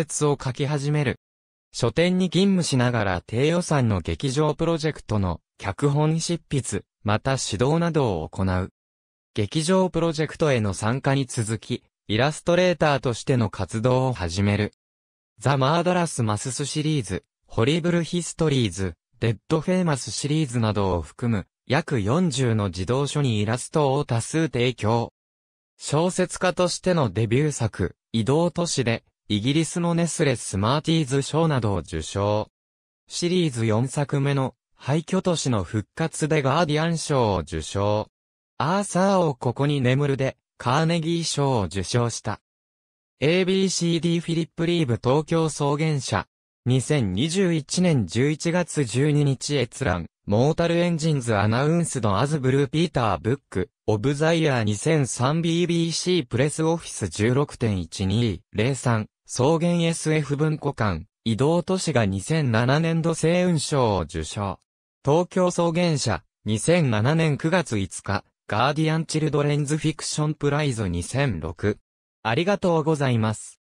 説を書き始める。書店に勤務しながら低予算の劇場プロジェクトの脚本執筆、また指導などを行う。劇場プロジェクトへの参加に続き、イラストレーターとしての活動を始める。ザ・マーダラス・マススシリーズ、ホリブル・ヒストリーズ、デッド・フェイマスシリーズなどを含む、約40の児童書にイラストを多数提供。小説家としてのデビュー作、移動都市で、イギリスのネスレスマーティーズ賞などを受賞。シリーズ4作目の廃墟都市の復活でガーディアン賞を受賞。アーサーをここに眠るでカーネギー賞を受賞した。ABCD フィリップ・リーブ東京草原社。2021年11月12日閲覧。モータルエンジンズアナウンスドアズブルーピーターブック、オブザイヤー 2003BBC プレスオフィス16.1203草原 SF 文庫館、移動都市が2007年度星雲賞を受賞。東京草原社、2007年9月5日、ガーディアン・チルドレンズ・フィクション・プライズ2006。ありがとうございます。